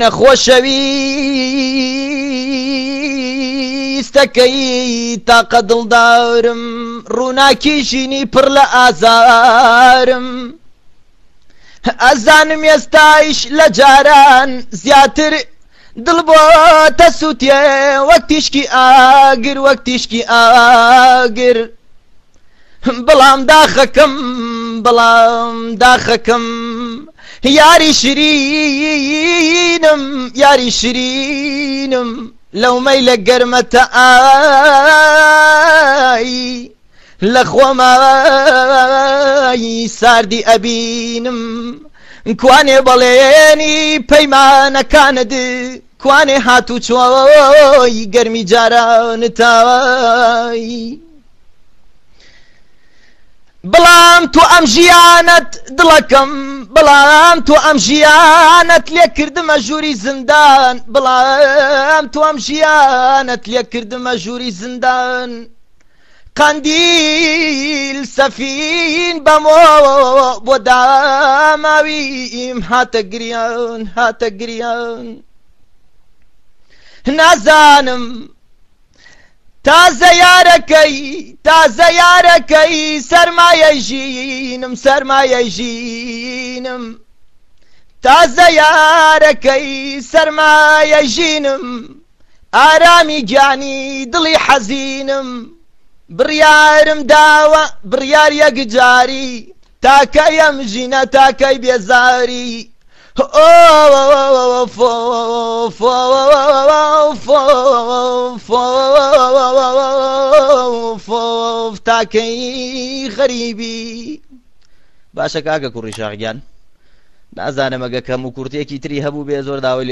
نەخۆشەویستەکەی تاقە دڵدارم ڕووناکیژینی پڕ لە ئازارم ئەزانم ئێستایش لە جاران زیاتر دڵ بۆ تەسووتێ وەک تیشکی ئاگر وەک تیشکی ئاگر بەڵام داخەکەم بەڵام داخەکەم یاری شرینم یاری شرینم لەو مەی لە گەرمەتە ئایی لە خۆمایی ساردی ئەبینم کوانێ بەڵێنی پەیمانەکانت کوانێ هاتو چۆی گەرمی جارانتایی بەڵام تو ئەم ژیانەت دڵەکەم بڵام تو ئەم ژیانەت لێکردمە ژووری زندان بڵام تو ئەم ژیانەت لێکردمە ژووری زندان قندیل سەفین بەمەوە بۆ داماویم هاتە گریان هاتە گریان نازانم تازە یارەکەی تازە یارەکەی سەرمایە ژینم سەرمایە ژینم تازە یارەکەی سەرمایە ژینم ئارامی گیانی دڵی حەزینم بڕیارم داوە بڕیار یەک جاری تاکە ئەم ژینە تاکەی بێزاری ئۆ تاکەی خەریبی باشە کاکە کوڕی شاغیان نازانم ئەگە کەم و کورتێکی تری هەبوو بێ زۆر داوای